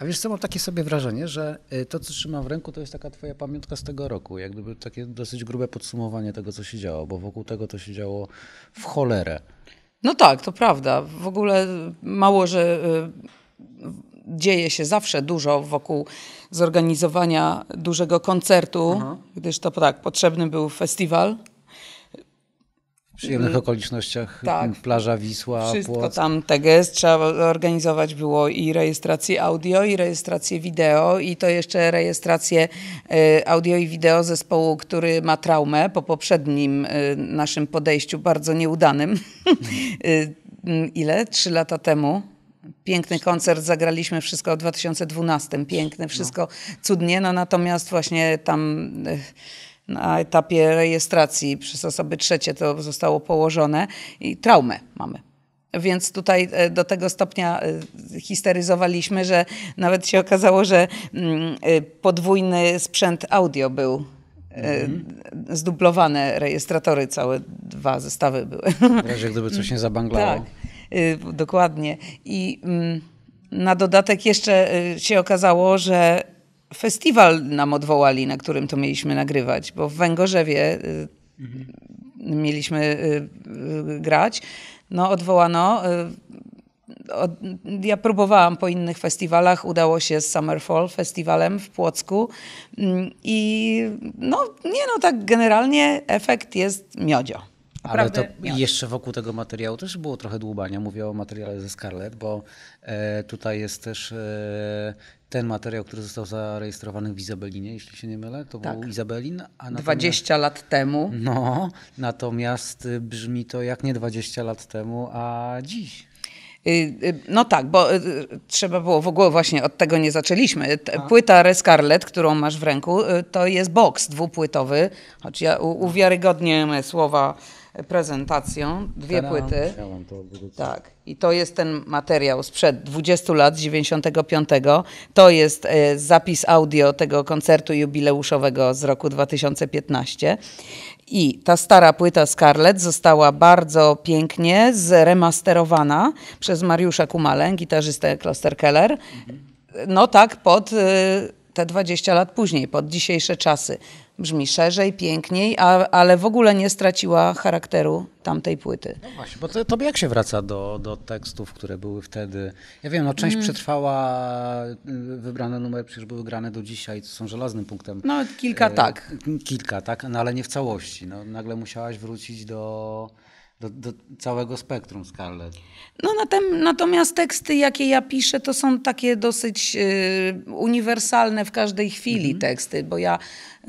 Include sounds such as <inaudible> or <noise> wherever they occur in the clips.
A wiesz co, mam takie sobie wrażenie, że y, to, co trzymam w ręku, to jest taka twoja pamiątka z tego roku. Jak gdyby takie dosyć grube podsumowanie tego, co się działo, bo wokół tego to się działo w cholerę. No tak, to prawda. W ogóle mało, że y, dzieje się zawsze dużo wokół zorganizowania dużego koncertu, Aha. Mhm. gdyż to tak, potrzebny był festiwal przyjemnych mm. okolicznościach. Tak. Plaża Wisła, Wszystko Płock. tam TGS trzeba organizować było i rejestrację audio, i rejestrację wideo, i to jeszcze rejestrację y, audio i wideo zespołu, który ma traumę po poprzednim y, naszym podejściu, bardzo nieudanym. <laughs> Y, mm, ile? Trzy lata temu? Piękny koncert zagraliśmy, wszystko w 2012. Piękne, no. wszystko no. cudnie, no natomiast właśnie tam na etapie rejestracji przez osoby trzecie to zostało położone i traumę mamy. Więc tutaj e, do tego stopnia e, histeryzowaliśmy, że nawet się okazało, że mm, e, podwójny sprzęt audio był Mm -hmm. zdublowane rejestratory, całe dwa zestawy były. razie, gdyby coś nie zabanglało. Tak, y, dokładnie. I mm, na dodatek jeszcze y, się okazało, że festiwal nam odwołali, na którym to mieliśmy nagrywać, bo w Węgorzewie y, mhm. mieliśmy y, y, grać. No, odwołano. ja próbowałam po innych festiwalach, udało się z Summerfall festiwalem w Płocku mm, i no nie no, tak generalnie efekt jest miodzio. Naprawdę Ale to jeszcze wokół tego materiału też było trochę dłubania. Mówię o materiale ze Scarlett, bo e, tutaj jest też e, ten materiał, który został zarejestrowany w Izabelinie, jeśli się nie mylę, to tak. był Izabelin. A 20 lat temu. No, natomiast brzmi to jak nie 20 lat temu, a dziś. Y, y, no tak, bo y, trzeba było w ogóle właśnie od tego nie zaczęliśmy. Tak. Płyta Rescarlet, którą masz w ręku, to jest boks dwupłytowy, choć ja tak. uwiarygodnię słowa prezentacją, dwie płyty. Tak. I to jest ten materiał sprzed 20 lat, 95. To jest zapis audio tego koncertu jubileuszowego z roku 2015. I ta stara płyta Scarlett została bardzo pięknie zremasterowana przez Mariusza Kumalę, gitarzystę Kloster Keller. No tak, pod y, te 20 lat później, pod dzisiejsze czasy brzmi szerzej, piękniej, a, ale w ogóle nie straciła charakteru tamtej płyty. No właśnie, bo to, tobie jak się wraca do, do tekstów, które były wtedy? Ja wiem, no część mm. przetrwała, y, wybrane numery przecież były grane do dzisiaj, są żelaznym punktem. No kilka e, tak. Kilka tak, no ale nie w całości. No, nagle musiałaś wrócić do do, do, całego spektrum Scarlett. No natem, natomiast teksty, jakie ja piszę, to są takie dosyć y, uniwersalne w każdej chwili mhm. teksty, bo ja y,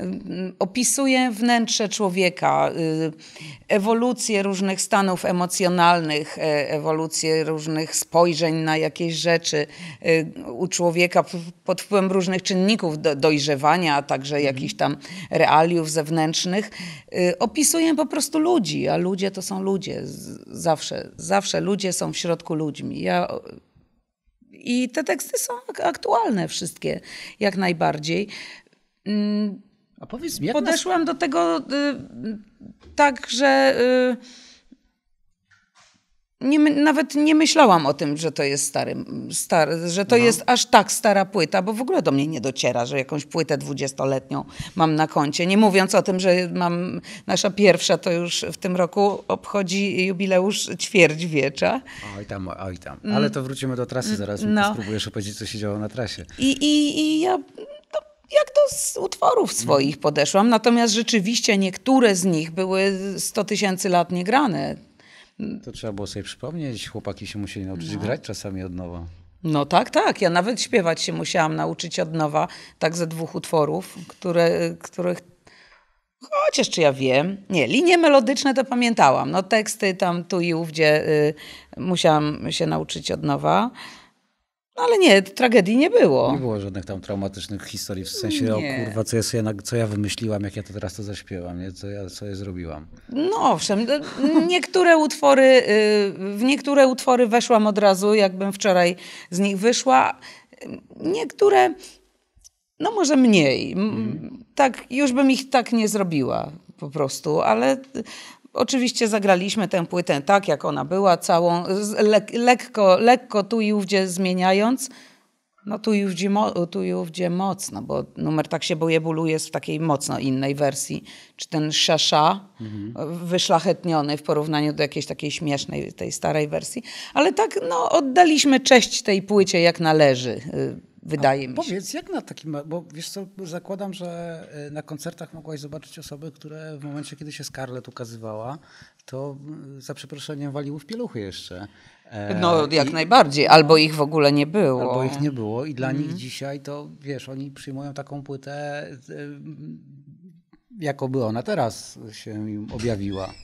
opisuję wnętrze człowieka, y, ewolucję różnych stanów emocjonalnych, e, ewolucję różnych spojrzeń na jakieś rzeczy y, u człowieka pod wpływem różnych czynników do, dojrzewania, a także mhm. jakichś tam realiów zewnętrznych. Y, opisuję po prostu ludzi, a ludzie to są ludzie ludzie, zawsze, zawsze ludzie są w środku ludźmi. Ja i te teksty są aktualne wszystkie, jak najbardziej. Mm, A powiedz mi, jak Podeszłam nas... do tego y, tak, że y, nie, nawet nie myślałam o tym, że to jest stary, że to no. jest aż tak stara płyta, bo w ogóle do mnie nie dociera, że jakąś płytę dwudziestoletnią mam na koncie. Nie mówiąc o tym, że mam nasza pierwsza, to już w tym roku obchodzi jubileusz ćwierć wiecza. Oj tam, oj tam. Mm. Ale to wrócimy do trasy zaraz, no. spróbujesz opowiedzieć, co się działo na trasie. I, i, i ja jak do utworów no. swoich podeszłam, natomiast rzeczywiście niektóre z nich były 100 tysięcy lat niegrane. To trzeba było sobie przypomnieć. Chłopaki się musieli nauczyć no. grać czasami od nowa. No tak, tak. Ja nawet śpiewać się musiałam nauczyć od nowa, tak ze dwóch utworów, które, których Chociaż czy ja wiem. Nie, linie melodyczne to pamiętałam. No teksty tam tu i ówdzie y, musiałam się nauczyć od nowa. No, ale nie, tragedii nie było. Nie było żadnych tam traumatycznych historii, w sensie, nie. o kurwa, co ja, sobie, co ja wymyśliłam, jak ja to teraz to zaśpiewam, nie? co ja sobie zrobiłam. No owszem, niektóre utwory, y, w niektóre utwory weszłam od razu, jakbym wczoraj z nich wyszła. Niektóre, no może mniej. Mm. Tak, już bym ich tak nie zrobiła po prostu, ale Oczywiście zagraliśmy tę płytę tak, jak ona była, całą, lekko, lekko tu i ówdzie zmieniając. No tu i, ówdzie, tu i ówdzie mocno, bo numer tak się boje bólu jest w takiej mocno innej wersji. Czy ten szasza mhm. wyszlachetniony w porównaniu do jakiejś takiej śmiesznej, tej starej wersji. Ale tak no, oddaliśmy cześć tej płycie jak należy y, wydaje A mi się. Powiedz, jak na takim, bo wiesz co, zakładam, że e, na koncertach mogłaś zobaczyć osoby, które w momencie, kiedy się Scarlett ukazywała, to mm, za przeproszeniem waliły w pieluchy jeszcze. E, no, jak I, najbardziej. Albo ich w ogóle nie było. Albo ich nie było i dla mm. nich mhm. dzisiaj to, wiesz, oni przyjmują taką płytę, e, mm, jakoby ona teraz się im objawiła.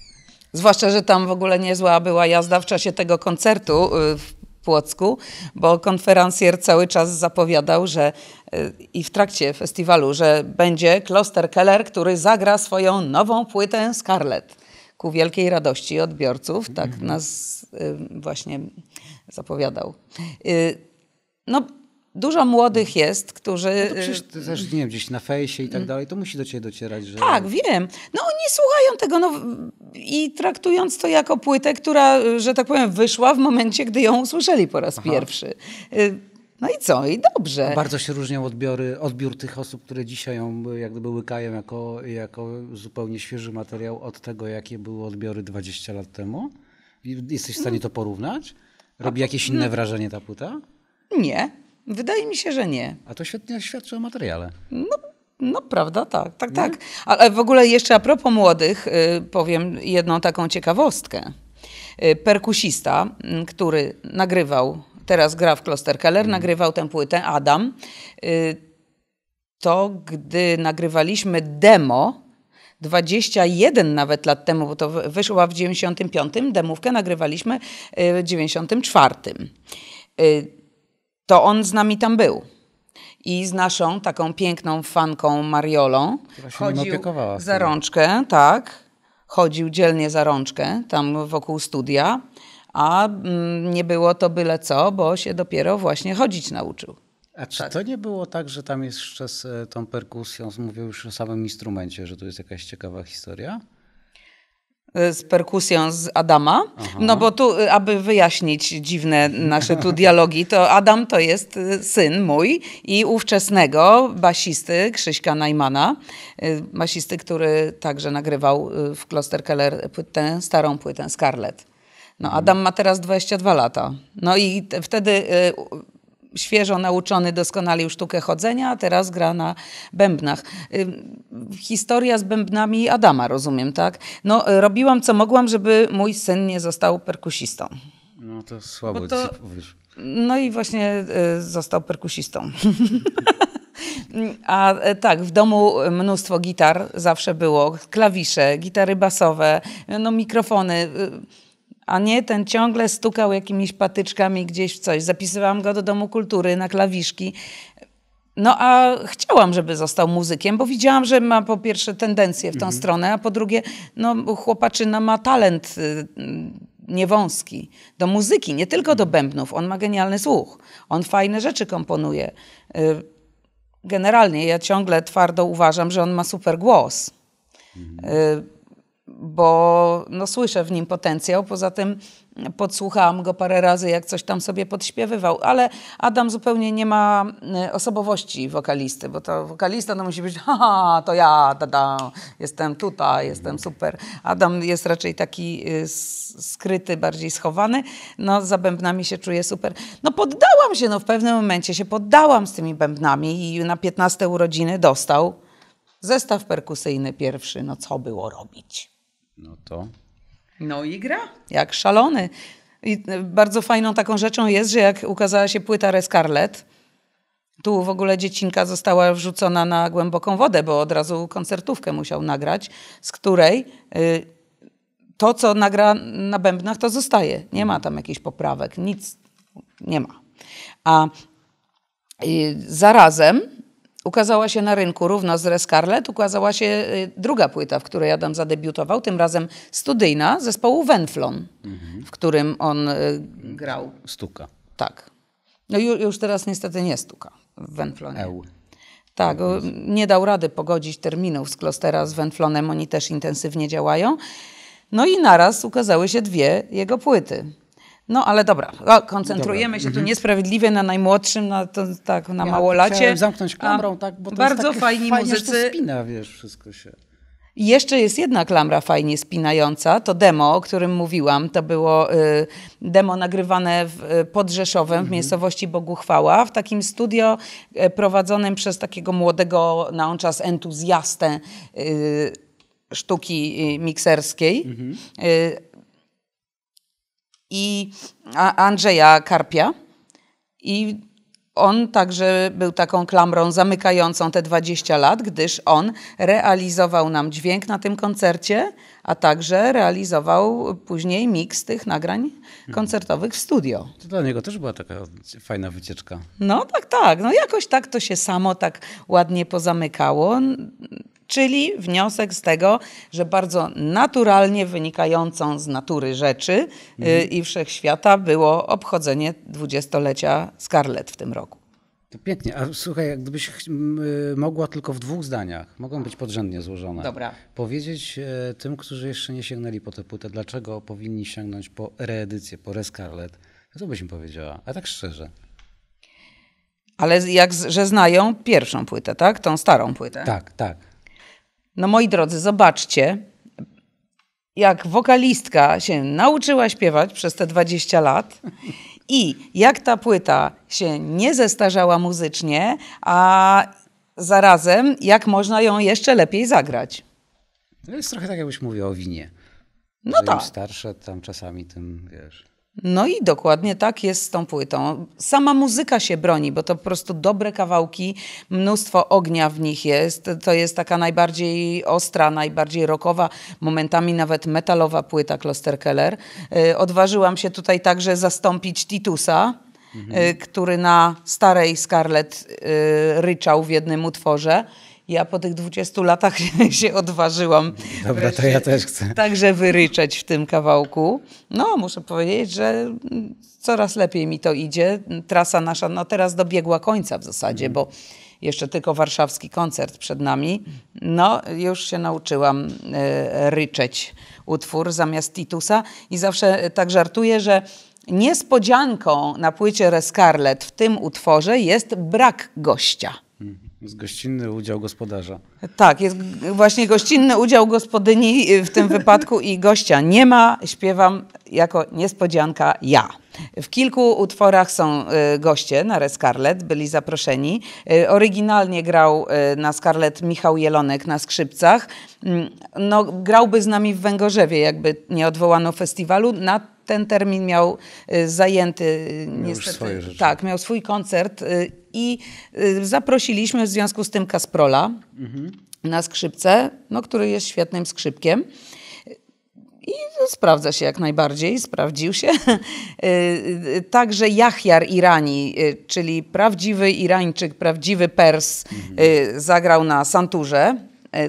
Zwłaszcza, że tam w ogóle niezła była jazda w czasie tego koncertu. Y, w Płocku, bo konferencjer cały czas zapowiadał, że e, i w trakcie festiwalu, że będzie Kloster Keller, który zagra swoją nową płytę Scarlet. Ku wielkiej radości odbiorców, tak mhm. nas e, właśnie zapowiadał. E, no, dużo młodych jest, którzy... No przecież y, też, nie wiem, gdzieś na fejsie i tak mm. dalej, to musi do ciebie docierać, że... Tak, wiem. No oni słuchają tego no, i traktując to jako płytę, która, że tak powiem, wyszła w momencie, gdy ją usłyszeli po raz Aha. pierwszy. Y, no i co? I dobrze. Bardzo się różnią odbiory, odbiór tych osób, które dzisiaj ją jak gdyby łykają jako, jako zupełnie świeży materiał od tego, jakie były odbiory 20 lat temu. Jesteś w stanie mm. to porównać? Robi jakieś no. inne wrażenie ta płyta? Nie. Wydaje mi się, że nie. A to świetnie świadczy o materiale. No, no prawda, tak, tak, nie? tak. Ale w ogóle jeszcze a propos młodych, y, powiem jedną taką ciekawostkę. Y, perkusista, mm, który nagrywał, teraz gra w Kloster Keller, mm. nagrywał tę płytę, Adam, y, to gdy nagrywaliśmy demo, 21 nawet lat temu, bo to wyszła w 95, demówkę nagrywaliśmy w 94 to on z nami tam był. I z naszą taką piękną fanką Mariolą chodził za rączkę, tak. Chodził dzielnie za rączkę tam wokół studia, a mm, nie było to byle co, bo się dopiero właśnie chodzić nauczył. A czy tak. to nie było tak, że tam jest jeszcze z e, tą perkusją, mówię już o samym instrumencie, że to jest jakaś ciekawa historia? Y, z perkusją z Adama, Aha. no bo tu, y, aby wyjaśnić dziwne nasze tu dialogi, to Adam to jest y, syn mój i ówczesnego basisty Krzyśka Najmana, basisty, który także nagrywał w Kloster Keller płytę, starą płytę Scarlet. No mhm. Adam ma teraz 22 lata. No i wtedy świeżo nauczony doskonalił sztukę chodzenia, a teraz gra na bębnach. Historia z bębnami Adama, rozumiem, tak? No, robiłam co mogłam, żeby mój syn nie został perkusistą. No to słabo, Bo Powiesz. No i właśnie y, został perkusistą. <laughs> A e, tak, w domu mnóstwo gitar zawsze było, klawisze, gitary basowe, no mikrofony. Y, a nie ten ciągle stukał jakimiś patyczkami gdzieś w coś. Zapisywałam go do Domu Kultury na klawiszki. No a chciałam, żeby został muzykiem, bo widziałam, że ma po pierwsze tendencję w tą mhm. stronę, a po drugie, no chłopaczyna ma talent y, niewąski do muzyki, nie tylko do bębnów. On ma genialny słuch, on fajne rzeczy komponuje. Y, generalnie ja ciągle twardo uważam, że on ma super głos. Mhm. Y, bo no, słyszę w nim potencjał. Poza tym podsłuchałam go parę razy, jak coś tam sobie podśpiewywał, ale Adam zupełnie nie ma y, osobowości wokalisty, bo to wokalista no, musi być, ha, to ja, da, da, jestem tutaj, jestem mhm. super. Adam jest raczej taki y, skryty, bardziej schowany, no za bębnami się czuje super. No poddałam się, no w pewnym momencie się poddałam z tymi bębnami i na 15 urodziny dostał zestaw perkusyjny pierwszy, no co było robić. No to. No i gra. Jak szalony. I bardzo fajną taką rzeczą jest, że jak ukazała się płyta Rescarlet, tu w ogóle dziecinka została wrzucona na głęboką wodę, bo od razu koncertówkę musiał nagrać, z której y, to, co nagra na bębnach, to zostaje. Nie ma tam jakichś poprawek, nic nie ma. A y, zarazem Ukazała się na rynku równo z Rescarlet, ukazała się y, druga płyta, w której Adam zadebiutował, tym razem studyjna zespołu Wenflon, mhm. w którym on y, grał. Stuka. Tak. No już teraz niestety nie stuka w Wenflonie. Eł. Tak, y, nie dał rady pogodzić terminów z Klostera z Wenflonem, oni też intensywnie działają. No i naraz ukazały się dwie jego płyty. No ale dobra, koncentrujemy dobra. się tu mhm. niesprawiedliwie na najmłodszym, na, to, tak, na ja małolacie. Chciałem zamknąć klamrą, tak, bo to bardzo jest fajni fajnie, muzycy. to spina, wiesz, wszystko się. jeszcze jest jedna klamra fajnie spinająca, to demo, o którym mówiłam. To było y, demo nagrywane w, y, pod Rzeszowem, mm -hmm. w mhm. miejscowości Boguchwała, w takim studio y, prowadzonym przez takiego młodego na on czas entuzjastę y, sztuki y, mikserskiej. Mm -hmm i Andrzeja Karpia. I on także był taką klamrą zamykającą te 20 lat, gdyż on realizował nam dźwięk na tym koncercie, a także realizował później miks tych nagrań koncertowych w studio. To dla niego też była taka fajna wycieczka. No tak, tak. No jakoś tak to się samo tak ładnie pozamykało czyli wniosek z tego, że bardzo naturalnie wynikającą z natury rzeczy y, mhm. i wszechświata było obchodzenie dwudziestolecia Scarlett w tym roku. To pięknie. A słuchaj, gdybyś y, mogła tylko w dwóch zdaniach, mogą być podrzędnie złożone, Dobra. powiedzieć y, tym, którzy jeszcze nie sięgnęli po tę płytę, dlaczego powinni sięgnąć po reedycję, po Rescarlet, co byś mi powiedziała? A tak szczerze. Ale jak, że znają pierwszą płytę, tak? Tą starą płytę. Tak, tak. No moi drodzy, zobaczcie, jak wokalistka się nauczyła śpiewać przez te 20 lat i jak ta płyta się nie zestarzała muzycznie, a zarazem jak można ją jeszcze lepiej zagrać. To no, jest trochę tak, jakbyś mówił o winie. No tak. Im starsze tam czasami, tym wiesz. No i dokładnie tak jest z tą płytą. Sama muzyka się broni, bo to po prostu dobre kawałki, mnóstwo ognia w nich jest. To jest taka najbardziej ostra, najbardziej rockowa, momentami nawet metalowa płyta Kloster Keller. Y, odważyłam się tutaj także zastąpić Titusa. Mhm. Y, który na starej Scarlett y, ryczał w jednym utworze ja po tych 20 latach <laughs> się odważyłam. Dobra, to ja też chcę. Także wyryczeć w tym kawałku. No, muszę powiedzieć, że coraz lepiej mi to idzie. Trasa nasza, no teraz dobiegła końca w zasadzie, mm. bo jeszcze tylko warszawski koncert przed nami. No, już się nauczyłam e, ryczeć utwór zamiast Titusa i zawsze e, tak żartuję, że niespodzianką na płycie Rescarlet w tym utworze jest brak gościa. Jest gościnny udział gospodarza. Tak, jest właśnie gościnny udział gospodyni y, w tym wypadku i gościa nie ma. Śpiewam jako niespodzianka ja. W kilku utworach są y, goście na Red Scarlet, byli zaproszeni. Y, oryginalnie grał na Scarlet Michał Jelonek na skrzypcach. Mm, no, grałby z nami w Węgorzewie, jakby nie odwołano festiwalu. Na ten termin miał y, zajęty y, miał niestety. Tak, miał swój koncert y, i zaprosiliśmy w związku z tym Kasprola mhm. na skrzypce, no, który jest świetnym skrzypkiem. I sprawdza się jak najbardziej, sprawdził się. <laughs> Także Jahjar Irani, czyli prawdziwy Irańczyk, prawdziwy Pers, mhm. zagrał na Santurze,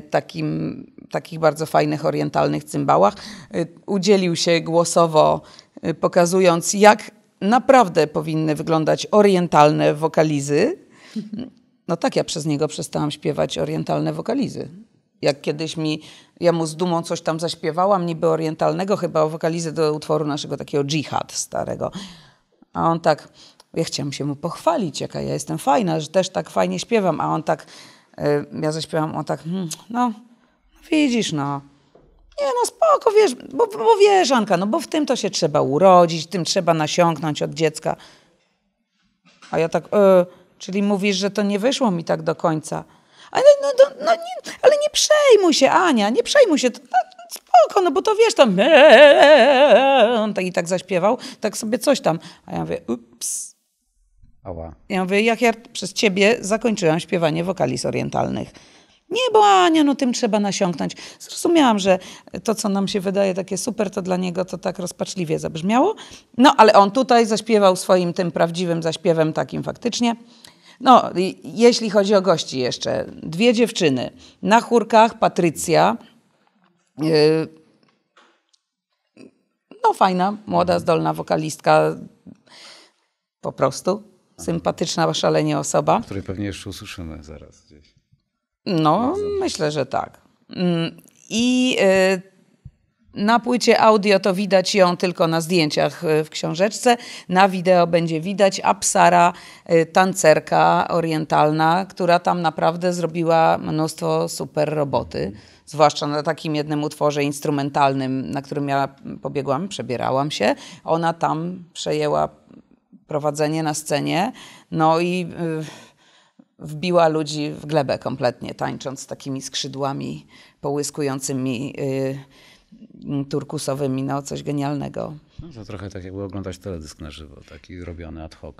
takim takich bardzo fajnych orientalnych cymbałach. Y, udzielił się głosowo, y, pokazując, jak naprawdę powinny wyglądać orientalne wokalizy. No tak, ja przez niego przestałam śpiewać orientalne wokalizy. Jak kiedyś mi, ja mu z dumą coś tam zaśpiewałam, niby orientalnego, chyba wokalizę do utworu naszego takiego dżihad starego. A on tak, ja chciałam się mu pochwalić, jaka ja jestem fajna, że też tak fajnie śpiewam, a on tak, y, ja zaśpiewam, on tak, hmm, no, Widzisz, no. Nie, no spoko, wiesz, bo, bo wiesz, Anka, no bo w tym to się trzeba urodzić, tym trzeba nasiąknąć od dziecka. A ja tak, y, czyli mówisz, że to nie wyszło mi tak do końca. Ale, no, no, no nie, ale nie przejmuj się, Ania, nie przejmuj się. To, spoko, no bo to wiesz, tam on tak i tak zaśpiewał, tak sobie coś tam. A ja mówię, ups. Ała. Ja mówię, jak ja przez ciebie zakończyłam śpiewanie wokali orientalnych. Nie, bo Ania, no tym trzeba nasiąknąć. Zrozumiałam, że to, co nam się wydaje takie super, to dla niego to tak rozpaczliwie zabrzmiało. No, ale on tutaj zaśpiewał swoim tym prawdziwym zaśpiewem, takim faktycznie. No, jeśli chodzi o gości jeszcze, dwie dziewczyny. Na chórkach Patrycja. Yy, no, fajna, młoda, zdolna wokalistka. Po prostu sympatyczna, szalenie osoba. Której pewnie jeszcze usłyszymy zaraz gdzieś. No, myślę, że tak. Mm, I y, na płycie audio to widać ją tylko na zdjęciach y, w książeczce. Na wideo będzie widać Apsara, y, tancerka orientalna, która tam naprawdę zrobiła mnóstwo super roboty. Zwłaszcza na takim jednym utworze instrumentalnym, na którym ja pobiegłam, przebierałam się. Ona tam przejęła prowadzenie na scenie. No i wbiła ludzi w glebę kompletnie, tańcząc takimi skrzydłami połyskującymi yy, turkusowymi, no coś genialnego. No to trochę tak jakby oglądać teledysk na żywo, taki robiony ad hoc.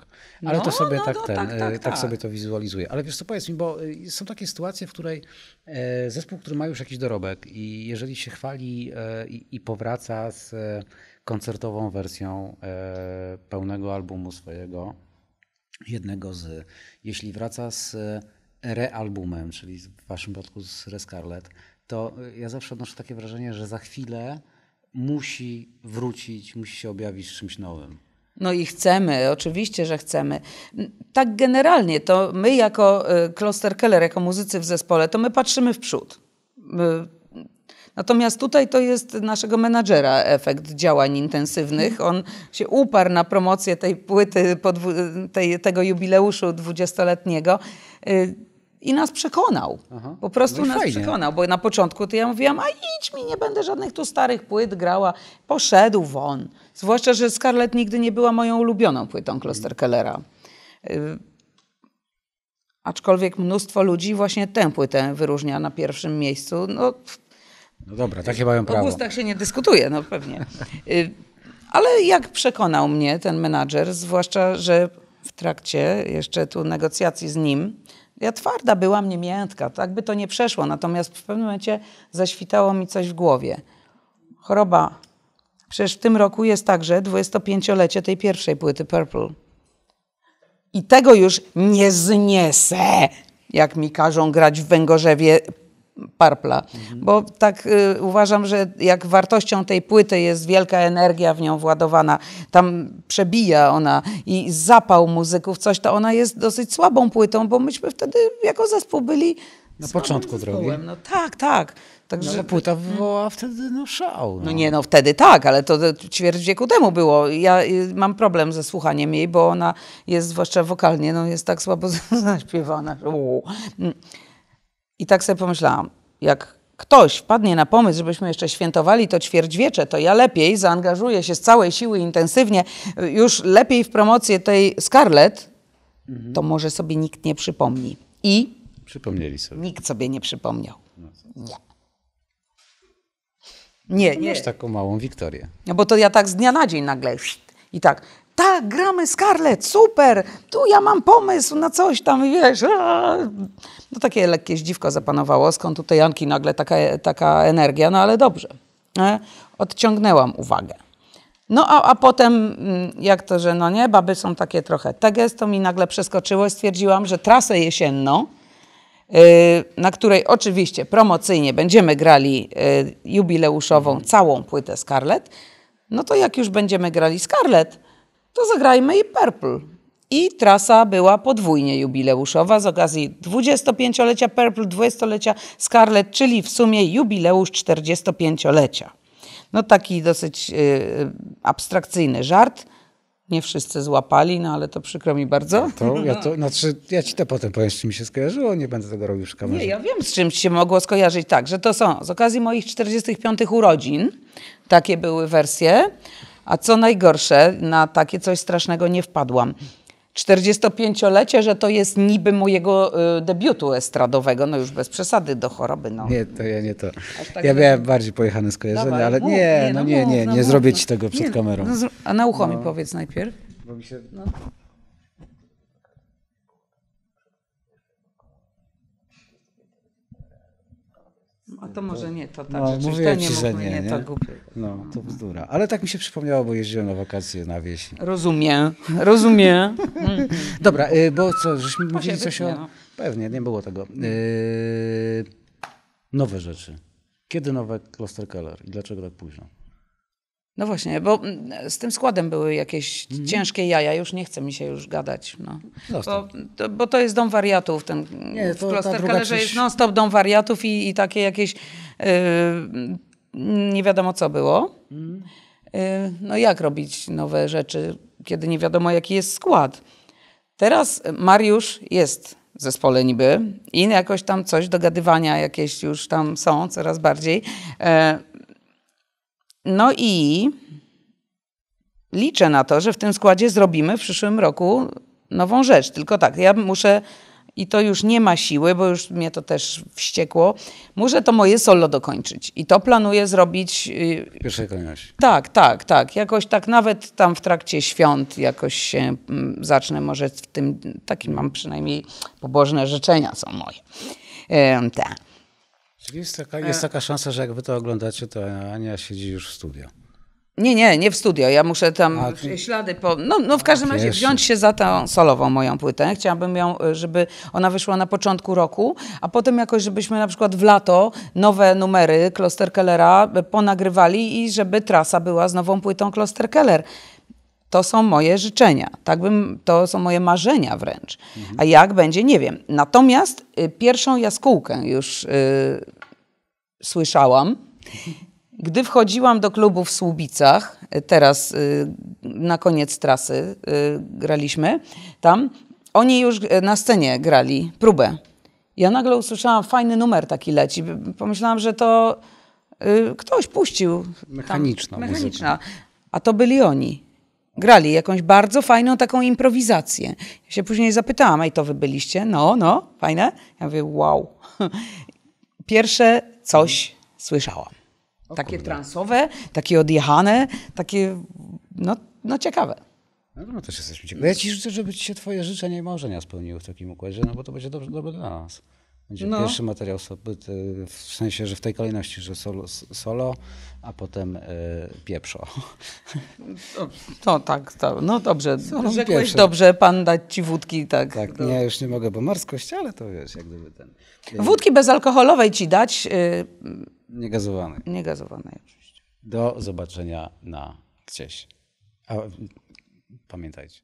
Ale no, to sobie no, tak, no, ten, tak, y, tak, tak, tak, sobie to wizualizuję. Ale wiesz co, powiedz mi, bo y, są takie sytuacje, w której e, zespół, który ma już jakiś dorobek i jeżeli się chwali e, i powraca z e, koncertową wersją pełnego albumu swojego, jednego z, jeśli wraca z e, realbumem, czyli w waszym przypadku z Rescarlet, to e, ja zawsze odnoszę takie wrażenie, że za chwilę musi wrócić, musi się objawić z czymś nowym. No i chcemy, oczywiście, że chcemy. Tak generalnie to my jako e, Kloster Keller, jako muzycy w zespole, to my patrzymy w przód Natomiast tutaj to jest naszego menadżera efekt działań intensywnych. On się uparł na promocję tej płyty, tej, tego jubileuszu dwudziestoletniego y, i nas przekonał. Aha. Po prostu no nas fajnie. przekonał, bo na początku to ja mówiłam, a idź mi, nie będę żadnych tu starych płyt grała. Poszedł won. Zwłaszcza, że Scarlett nigdy nie była moją ulubioną płytą Kloster Kellera. Y, aczkolwiek mnóstwo ludzi właśnie tę płytę wyróżnia na pierwszym miejscu. No, no dobra, takie mają prawo. O gustach się nie dyskutuje, no pewnie. Y, ale jak przekonał mnie ten menadżer, zwłaszcza, że w trakcie jeszcze tu negocjacji z nim, ja twarda byłam, nie miętka, tak by to nie przeszło. Natomiast w pewnym momencie zaświtało mi coś w głowie. Choroba. Przecież w tym roku jest także 25-lecie tej pierwszej płyty Purple. I tego już nie zniesę, jak mi każą grać w Węgorzewie parpla, mhm. bo tak y, uważam, że jak wartością tej płyty jest wielka energia w nią władowana, tam przebija ona i zapał muzyków, coś, to ona jest dosyć słabą płytą, bo myśmy wtedy jako zespół byli na początku drogi. No tak, tak. Także no, płyta wywołała wtedy no, szał. No. no. nie, no wtedy tak, ale to ćwierć wieku temu było. Ja y, mam problem ze słuchaniem jej, bo ona jest, zwłaszcza wokalnie, no jest tak słabo <laughs> zaśpiewana. Że... I tak sobie pomyślałam, jak ktoś wpadnie na pomysł, żebyśmy jeszcze świętowali to ćwierćwiecze, to ja lepiej zaangażuję się z całej siły intensywnie, y, już lepiej w promocję tej Scarlett, mhm. to może sobie nikt nie przypomni. I? Przypomnieli sobie. Nikt sobie nie przypomniał. No nie. Nie, no nie. Masz taką małą Wiktorię. No bo to ja tak z dnia na dzień nagle i tak tak, gramy Scarlett, super, tu ja mam pomysł na coś tam, wiesz. No takie lekkie zdziwko zapanowało, skąd tutaj Janki nagle taka, taka energia, no ale dobrze. Odciągnęłam uwagę. No a, a potem, mm, jak to, że no nie, baby są takie trochę teges, to mi nagle przeskoczyło i stwierdziłam, że trasę jesienną, y, na której oczywiście promocyjnie będziemy grali y, jubileuszową całą płytę Scarlett, no to jak już będziemy grali Scarlett, to zagrajmy i Purple. I trasa była podwójnie jubileuszowa z okazji 25-lecia Purple, 20-lecia Scarlett, czyli w sumie jubileusz 45-lecia. No taki dosyć y, y, abstrakcyjny żart. Nie wszyscy złapali, no ale to przykro mi bardzo. Ja to, ja, to, <laughs> znaczy, ja ci to potem powiem, z czym mi się skojarzyło, nie będę tego robił już Nie, ja wiem, z czym się mogło skojarzyć tak, że to są z okazji moich 45 urodzin, takie były wersje, a co najgorsze, na takie coś strasznego nie wpadłam. 45-lecie, że to jest niby mojego y, debiutu estradowego, no już bez przesady do choroby. No. Nie, to ja nie to. Tak ja miałem bardziej pojechane skojarzenie, Dawaj, ale mów, nie, nie, no, no nie, nie, no nie, nie zrobię ci no. tego przed kamerą. No, a na ucho mi powiedz najpierw. Bo mi się... No. A to może nie to tak. No, mówię ci, nie że nie, nie, nie, to głupie. No, no, to bzdura. Ale tak mi się przypomniało, bo jeździłem na wakacje na wieś. Rozumiem, rozumiem. <laughs> Dobra, y, bo co, żeśmy mówili coś o... No. Pewnie, nie było tego. Y, nowe rzeczy. Kiedy nowe Cluster Color i dlaczego tak późno? No właśnie, bo mm, z tym składem były jakieś mm. ciężkie jaja, już nie chce mi się już gadać. No. Bo, to, bo to jest dom wariatów, ten nie, mm, to, w Klosterkalerze część... jest non-stop dom wariatów i, i takie jakieś yy, nie wiadomo co było. Mm. Yy, no jak robić nowe rzeczy, kiedy nie wiadomo jaki jest skład. Teraz Mariusz jest w zespole niby i jakoś tam coś, dogadywania jakieś już tam są coraz bardziej. Yy, no i liczę na to, że w tym składzie zrobimy w przyszłym roku nową rzecz. Tylko tak, ja muszę, i to już nie ma siły, bo już mnie to też wściekło, muszę to moje solo dokończyć. I to planuję zrobić. W y, pierwszej kolejności. Tak, tak, tak. Jakoś tak nawet tam w trakcie świąt jakoś się mm, zacznę może w tym, takim mam przynajmniej pobożne życzenia są moje. Um, tak. Czyli jest taka, e. jest taka szansa, że jak wy to oglądacie, to Ania siedzi już w studio. Nie, nie, nie w studio. Ja muszę tam ty... ślady po. No, no w każdym razie wziąć się za tą solową moją płytę. Chciałabym ją, e, żeby ona wyszła na początku roku, a potem jakoś, żebyśmy na przykład w lato nowe numery Klosterkellera e, ponagrywali i żeby trasa była z nową płytą Klosterkeller. To są moje życzenia, tak bym, to są moje marzenia wręcz. Mhm. A jak będzie, nie wiem. Natomiast y, pierwszą jaskółkę już y, słyszałam. Gdy wchodziłam do klubu w Słubicach, y, teraz y, na koniec trasy y, graliśmy tam, oni już y, na scenie grali próbę. Ja nagle usłyszałam fajny numer taki leci. Pomyślałam, że to ktoś puścił. Mechaniczna. Tam, mechaniczna. Muzyka. A to byli oni grali jakąś bardzo fajną taką improwizację. Ja się później zapytałam, i to wy byliście? No, no, fajne? Ja mówię, wow. <laughs> Pierwsze coś słyszałam. O takie kurde. transowe, takie odjechane, takie, no, no ciekawe. No, no też jesteśmy ciekawi. No ja ci życzę, żeby ci się twoje życzenia i marzenia spełniły w takim układzie, no bo to będzie dobrze, dobre dla nas. Będzie no. pierwszy materiał w sensie, że w tej kolejności, że solo, solo a potem y, pieprzo. No tak, to, no dobrze. Solo Rzekłeś pieprze. dobrze, pan dać ci wódki, tak. Tak, do... No. nie, już nie mogę, bo marskość, ale to wiesz, jak gdyby ten... Wódki bezalkoholowej ci dać. Y... Niegazowanej. Niegazowanej oczywiście. Do zobaczenia na gdzieś. A, pamiętajcie.